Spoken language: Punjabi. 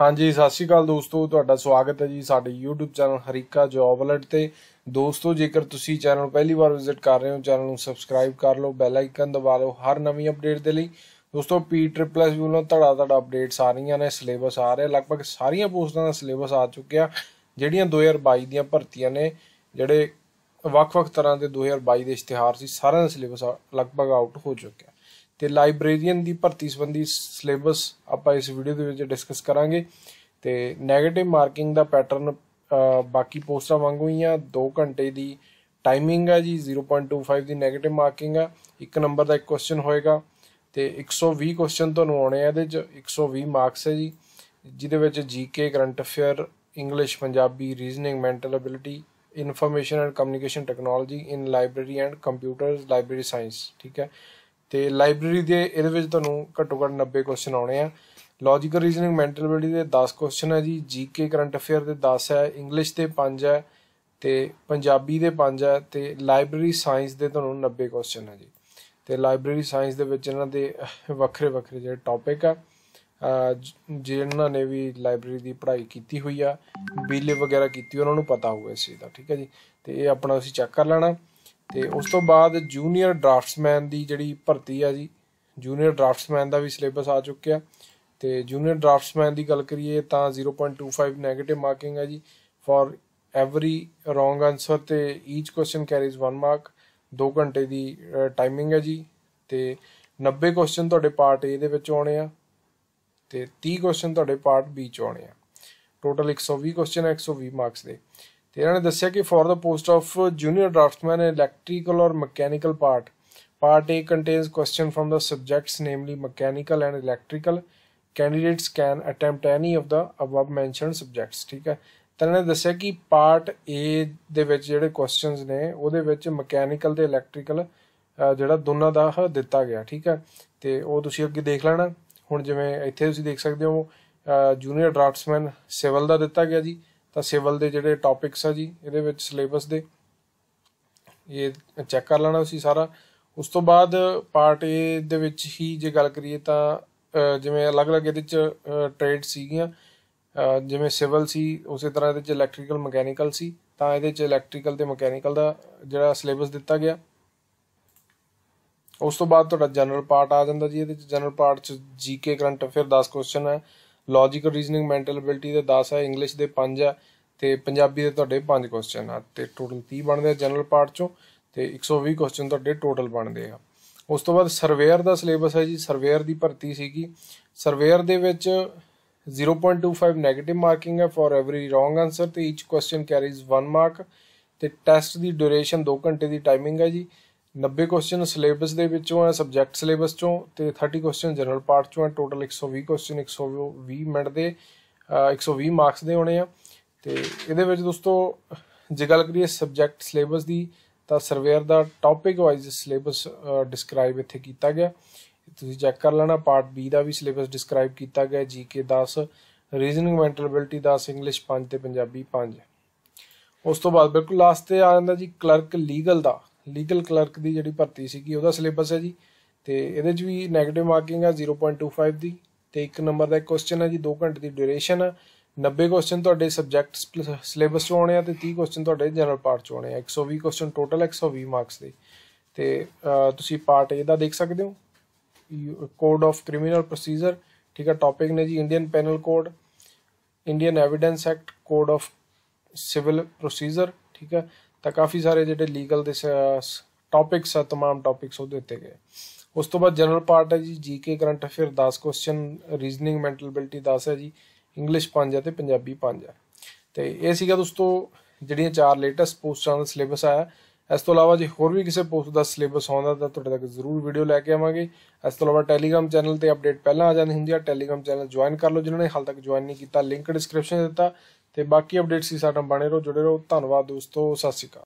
ਹਾਂਜੀ ਸਤਿ ਸ਼੍ਰੀ ਅਕਾਲ ਦੋਸਤੋ ਤੁਹਾਡਾ ਸਵਾਗਤ ਹੈ ਜੀ ਸਾਡੇ YouTube channel Harika job alert ਤੇ ਦੋਸਤੋ ਜੇਕਰ ਤੁਸੀਂ ਚੈਨਲ ਪਹਿਲੀ ਵਾਰ ਵਿਜ਼ਿਟ ਕਰ ਰਹੇ ਹੋ ਚੈਨਲ ਨੂੰ ਸਬਸਕ੍ਰਾਈਬ ਕਰ ਲਓ ਬੈਲ ਆਈਕਨ ਦਬਾ ਲਓ ਹਰ ਨਵੀਂ ਅਪਡੇਟ ਦੇ ਲਈ ਦੋਸਤੋ ਪੀ ਟ੍ਰਿਪਲ ਐਸ ਵੱਲੋਂ ਧੜਾ ਧੜਾ ਅਪਡੇਟਸ ਆ ਰਹੀਆਂ ਨੇ ਸਿਲੇਬਸ ਆ ਰਿਹਾ ਲਗਭਗ ਸਾਰੀਆਂ ਪੋਸਟਾਂ ਦਾ ਸਿਲੇਬਸ ਆ ਚੁੱਕਿਆ ਜਿਹੜੀਆਂ 2022 ਦੀਆਂ ਭਰਤੀਆਂ ਨੇ ਜਿਹੜੇ ਵੱਖ-ਵੱਖ ਤਰ੍ਹਾਂ ਦੇ 2022 ਦੇ ਇਸ਼ਤਿਹਾਰ ਸੀ ਸਾਰਿਆਂ ਦਾ ਸਿਲੇਬਸ ਲਗਭਗ ਆਊਟ ਹੋ ਚੁੱਕਿਆ ਤੇ ਲਾਇਬ੍ਰੇਰੀਅਨ ਦੀ ਭਰਤੀ ਸੰਬੰਧੀ ਸਿਲੇਬਸ ਆਪਾਂ ਇਸ ਵੀਡੀਓ ਦੇ ਵਿੱਚ ਡਿਸਕਸ ਕਰਾਂਗੇ ਤੇ 네ਗੇਟਿਵ ਮਾਰਕਿੰਗ ਦਾ ਪੈਟਰਨ ਬਾਕੀ ਪੋਸਟਾਂ ਵਾਂਗੂ ਹੀ ਆ 2 ਘੰਟੇ ਦੀ ਟਾਈਮਿੰਗ ਆ ਜੀ 0.25 ਦੀ 네ਗੇਟਿਵ ਮਾਰਕਿੰਗ ਆ ਇੱਕ ਨੰਬਰ ਦਾ ਇੱਕ ਕੁਐਸਚਨ ਹੋਏਗਾ ਤੇ 120 ਕੁਐਸਚਨ ਤੁਹਾਨੂੰ ਆਉਣੇ ਆ ਇਹਦੇ ਚ 120 ਮਾਰਕਸ ਹੈ ਜੀ ਜਿਹਦੇ ਵਿੱਚ GK current affair English Punjabi reasoning mental ability information and communication technology in library and computers library science ਠੀਕ ਹੈ ਤੇ ਲਾਇਬ੍ਰੇਰੀ ਦੇ ਇਹਦੇ ਵਿੱਚ ਤੁਹਾਨੂੰ ਘੱਟੋ ਘੱਟ 90 ਕੁਐਸਚਨ ਆਉਣੇ ਆ ਲੌਜੀਕਲ ਰੀਜ਼ਨਿੰਗ ਮੈਂਟਲ ਐਬਿਲਿਟੀ ਦੇ 10 ਕੁਐਸਚਨ ਆ ਜੀ ਜੀਕੇ ਕਰੰਟ ਅਫੇਅਰ ਦੇ 10 ਹੈ ਇੰਗਲਿਸ਼ ਦੇ 5 ਹੈ ਤੇ ਪੰਜਾਬੀ ਦੇ 5 ਹੈ ਤੇ ਲਾਇਬ੍ਰੇਰੀ ਸਾਇੰਸ ਦੇ ਤੁਹਾਨੂੰ 90 ਕੁਐਸਚਨ ਆ ਜੀ ਤੇ ਲਾਇਬ੍ਰੇਰੀ ਸਾਇੰਸ ਦੇ ਵਿੱਚ ਇਹਨਾਂ ਦੇ ਵੱਖਰੇ ਵੱਖਰੇ ਜਿਹੜੇ ਟੌਪਿਕ ਆ ਜਿਹਨਾਂ ਨੇ ਵੀ ਲਾਇਬ੍ਰੇਰੀ ਦੀ ਪੜ੍ਹਾਈ ਕੀਤੀ ਹੋਈ ਆ ਬੀਲੇ ਵਗੈਰਾ ਕੀਤੀ ਉਹਨਾਂ ਨੂੰ ਪਤਾ ਹੋਵੇ ਇਸੇ ਦਾ ਠੀਕ ਹੈ ਜੀ ਤੇ ਇਹ ਆਪਣਾ ਤੁਸੀਂ ਚੈੱਕ ਕਰ ਲੈਣਾ ਤੇ ਉਸ ਤੋਂ ਬਾਅਦ ਜੂਨੀਅਰ ਡਰਾਫਟਸਮੈਨ ਦੀ ਜਿਹੜੀ ਭਰਤੀ ਆ ਜੀ ਜੂਨੀਅਰ ਡਰਾਫਟਸਮੈਨ ਦਾ ਵੀ ਸਿਲੇਬਸ ਆ ਚੁੱਕਿਆ ਤੇ ਜੂਨੀਅਰ ਡਰਾਫਟਸਮੈਨ ਦੀ ਗੱਲ ਕਰੀਏ ਤਾਂ 0.25 네ਗੇਟਿਵ ਮਾਰਕਿੰਗ ਹੈ ਜੀ ਫॉर ਐਵਰੀ ਰੋਂਗ ਆਨਸਰ ਤੇ ਈਚ ਕੁਐਸਚਨ ਕੈਰੀਜ਼ 1 ਮਾਰਕ 2 ਘੰਟੇ ਦੀ ਟਾਈਮਿੰਗ ਹੈ ਜੀ ਤੇ 90 ਕੁਐਸਚਨ ਤੁਹਾਡੇ ਪਾਰਟ A ਦੇ ਵਿੱਚ ਆਉਣੇ ਆ ਤੇ 30 ਕੁਐਸਚਨ ਤੁਹਾਡੇ ਪਾਰਟ B ਚ ਆਉਣੇ ਆ ਟੋਟਲ 120 ਕੁਐਸਚਨ 120 ਮਾਰਕਸ ਦੇ ਤੇ ਇਹਨਾਂ ਨੇ ਦੱਸਿਆ ਕਿ for the post of junior draftsman electrical or mechanical part part A contains question from the subjects namely mechanical and electrical candidates can attempt any of the above mentioned subjects ਠੀਕ ਹੈ ਤਾਂ ਇਹਨੇ ਦੱਸਿਆ ਕਿ ਪਾਰਟ A ਦੇ ਵਿੱਚ ਜਿਹੜੇ ਕੁਐਸਚਨਸ ਨੇ ਉਹਦੇ ਵਿੱਚ ਮਕੈਨੀਕਲ ਤੇ ਇਲੈਕਟ੍ਰੀਕਲ ਜਿਹੜਾ ਦੋਨਾਂ ਦਾ ਦਿੱਤਾ ਗਿਆ ਠੀਕ ਹੈ ਤੇ ਉਹ ਤੁਸੀਂ ਅੱਗੇ ਦੇਖ ਲੈਣਾ ਹੁਣ ਜਿਵੇਂ ਇੱਥੇ ਤੁਸੀਂ ਦੇਖ ਸਕਦੇ ਹੋ ਜੂਨੀਅਰ ਡਰਾਫਟਸਮੈਨ ਸਿਵਲ ਦਾ ਦਿੱਤਾ ਗਿਆ ਜੀ ਤਾਂ ਸਿਵਲ ਦੇ ਜਿਹੜੇ ਟੌਪਿਕਸ ਆ ਜੀ ਇਹਦੇ ਵਿੱਚ ਸਿਲੇਬਸ ਦੇ ਇਹ ਚੈੱਕ ਕਰ ਲੈਣਾ ਸੀ ਸਾਰਾ ਉਸ ਤੋਂ ਬਾਅਦ ਪਾਰਟ ਏ ਦੇ ਵਿੱਚ ਹੀ ਜੇ ਗੱਲ ਕਰੀਏ ਤਾਂ ਜਿਵੇਂ ਅਲੱਗ-ਅਲੱਗ ਇਹਦੇ ਵਿੱਚ ਟ੍ਰੇਡ ਸੀਗੀਆਂ ਜਿਵੇਂ ਸਿਵਲ ਸੀ ਉਸੇ ਤਰ੍ਹਾਂ ਇਹਦੇ ਵਿੱਚ ਇਲੈਕਟ੍ਰੀਕਲ ਮਕੈਨੀਕਲ ਸੀ ਤਾਂ ਇਹਦੇ ਵਿੱਚ ਇਲੈਕਟ੍ਰੀਕਲ ਤੇ ਮਕੈਨੀਕਲ ਦਾ ਜਿਹੜਾ ਸਿਲੇਬਸ ਦਿੱਤਾ ਗਿਆ ਉਸ ਤੋਂ ਬਾਅਦ ਤੁਹਾਡਾ ਜਨਰਲ ਪਾਰਟ ਆ ਜਾਂਦਾ ਜੀ ਇਹਦੇ ਵਿੱਚ ਜਨਰਲ ਪਾਰਟ ਚ ਜੀਕੇ ਕਰੰਟ ਅਫੇਅਰ 10 ਕੁਐਸਚਨ ਹੈ ਲੌਜੀਕਲ ਰੀਜ਼ਨਿੰਗ ਮੈਂਟਲ ਅਬਿਲਟੀ ਦੇ 10 ਹੈ ਇੰਗਲਿਸ਼ ਦੇ 5 ਹੈ ਤੇ ਪੰਜਾਬੀ ਦੇ ਤੁਹਾਡੇ 5 ਕੁਐਸਚਨ ਆ ਤੇ ਟੋਟਲ 30 ਬਣਦੇ ਆ ਜਨਰਲ ਪਾਰਟ ਚੋਂ ਤੇ 120 ਕੁਐਸਚਨ ਤੁਹਾਡੇ ਟੋਟਲ ਬਣਦੇ ਆ ਉਸ ਤੋਂ ਬਾਅਦ ਸਰਵੇਅਰ ਦਾ ਸਿਲੇਬਸ ਹੈ ਜੀ ਸਰਵੇਅਰ ਦੀ ਭਰਤੀ ਸੀਗੀ ਸਰਵੇਅਰ ਦੇ ਵਿੱਚ 0.25 네ਗੇਟਿਵ ਮਾਰਕਿੰਗ ਹੈ ਫॉर एवरी ਰੋਂਗ ਆਨਸਰ ਤੇ ਈਚ ਕੁਐਸਚਨ ਕੈਰੀਜ਼ 1 ਮਾਰਕ ਤੇ ਟੈਸਟ ਦੀ ਡਿਊਰੇਸ਼ਨ 2 ਘੰਟੇ ਦੀ ਟਾਈਮਿੰਗ ਹੈ ਜੀ 90 ਕੁਐਸਚਨ ਸਿਲੇਬਸ ਦੇ ਵਿੱਚੋਂ ਹੈ ਸਬਜੈਕਟ ਸਿਲੇਬਸ ਚੋਂ ਤੇ 30 ਕੁਐਸਚਨ ਜਨਰਲ ਪਾਰਟ ਚੋਂ ਹੈ ਟੋਟਲ 120 ਕੁਐਸਚਨ 120 ਮਿੰਟ ਦੇ 120 ਮਾਰਕਸ ਦੇ ਹੋਣੇ ਆ ਤੇ ਇਹਦੇ ਵਿੱਚ ਦੋਸਤੋ ਜੇ ਗੱਲ ਕਰੀਏ ਸਬਜੈਕਟ ਸਿਲੇਬਸ ਦੀ ਤਾਂ ਸਰਵੇਅਰ ਦਾ ਟੌਪਿਕ ਵਾਈਜ਼ ਸਿਲੇਬਸ ਡਿਸਕ੍ਰਾਈਬ ਇੱਥੇ ਕੀਤਾ ਗਿਆ ਤੁਸੀਂ ਚੈੱਕ ਕਰ ਲੈਣਾ ਪਾਰਟ B ਦਾ ਵੀ ਸਿਲੇਬਸ ਡਿਸਕ੍ਰਾਈਬ ਕੀਤਾ ਗਿਆ GK 10 reasoning mental ability 10 English 5 ਤੇ ਪੰਜਾਬੀ 5 ਉਸ ਤੋਂ ਬਾਅਦ ਬਿਲਕੁਲ ਲਾਸਟ ਤੇ ਆ ਜਾਂਦਾ ਜੀ ਕਲਰਕ ਲੀਗਲ ਦਾ ਲੀਗਲ ਕਲਰਕ ਦੀ ਜਿਹੜੀ ਭਰਤੀ ਸੀਗੀ ਉਹਦਾ ਸਿਲੇਬਸ ਹੈ ਜੀ ਤੇ ਇਹਦੇ 'ਚ ਵੀ 네ਗੇਟਿਵ ਮਾਰਕਿੰਗ ਆ 0.25 ਦੀ ਤੇ ਇੱਕ ਨੰਬਰ ਦਾ ਕੁਐਸਚਨ ਹੈ ਜੀ 2 ਘੰਟੇ ਦੀ ਡਿਊਰੇਸ਼ਨ ਆ 90 ਕੁਐਸਚਨ ਤੁਹਾਡੇ ਸਬਜੈਕਟ ਸਿਲੇਬਸ ਤੋਂ ਆਉਣੇ ਆ ਤੇ 30 ਕੁਐਸਚਨ ਤੁਹਾਡੇ ਜਨਰਲ ਪਾਰਟ ਤੋਂ ਆਉਣੇ ਆ 120 ਕੁਐਸਚਨ ਟੋਟਲ 120 ਮਾਰਕਸ ਦੇ ਤੇ ਤੁਸੀਂ ਪਾਰਟ A ਦਾ ਦੇਖ ਸਕਦੇ ਹੋ ਕੋਡ ਆਫ ਕ੍ਰਿਮੀਨਲ ਪ੍ਰੋਸੀਜਰ ਠੀਕ ਆ ਟਾਪਿਕ ਨੇ ਜੀ Indian penal code Indian evidence act code of civil procedure ਠੀਕ ਆ ਤਾਂ ਕਾਫੀ ਸਾਰੇ ਜਿਹੜੇ ਲੀਗਲ ਦੇ ਟੌਪਿਕਸ ਆ तमाम ਟੌਪਿਕਸ ਉਹ ਦਿੱਤੇ ਗਏ ਉਸ ਤੋਂ ਬਾਅਦ ਜਨਰਲ ਪਾਰਟ ਹੈ ਜੀ GK current affair 10 question reasoning mental ability 10 ਹੈ ਜੀ ਇੰਗਲਿਸ਼ 5 ਹੈ ਤੇ ਪੰਜਾਬੀ 5 ਹੈ ਤੇ ਇਹ ਸੀਗਾ ਦੋਸਤੋ ਜਿਹੜੀਆਂ ਚਾਰ ਲੇਟੈਸਟ ਪੋਸਟਾਂ ਦਾ ਸਿਲੇਬਸ ਆਇਆ ਇਸ ਤੋਂ ਇਲਾਵਾ ਜੇ ਹੋਰ ਵੀ ਕਿਸੇ ਪੋਸਟ ਦਾ ਸਿਲੇਬਸ ਆਉਂਦਾ ਤਾਂ ਤੁਹਾਡੇ ਤੱਕ ਜ਼ਰੂਰ ਵੀਡੀਓ ਲੈ ਕੇ ਆਵਾਂਗੇ ਇਸ ਤੋਂ ਇਲਾਵਾ ਟੈਲੀਗ੍ਰam ਚੈਨਲ ਤੇ ਅਪਡੇਟ ਪਹਿਲਾਂ ਆ ਜਾਂਦੀ ਹੁੰਦੀ ਆ ਟੈਲੀਗ੍ਰam ਚੈਨਲ ਜੁਆਇਨ ਕਰ ਲਓ ਜਿਨ੍ਹਾਂ ਨੇ ਹਾਲ ਤੱਕ ਜੁਆਇਨ ਨਹੀਂ ਕੀਤਾ ਲਿੰਕ ਡਿਸਕ੍ਰਿਪਸ਼ਨ ਦਿੱਤਾ ਤੇ ਬਾਕੀ ਅਪਡੇਟਸ ਹੀ ਸਾਡਾ ਬਣੇ ਰਹੋ ਜੁੜੇ ਰਹੋ ਧੰਨਵਾਦ ਦੋਸਤੋ ਸਤਿ ਸ਼੍ਰੀ ਅਕਾਲ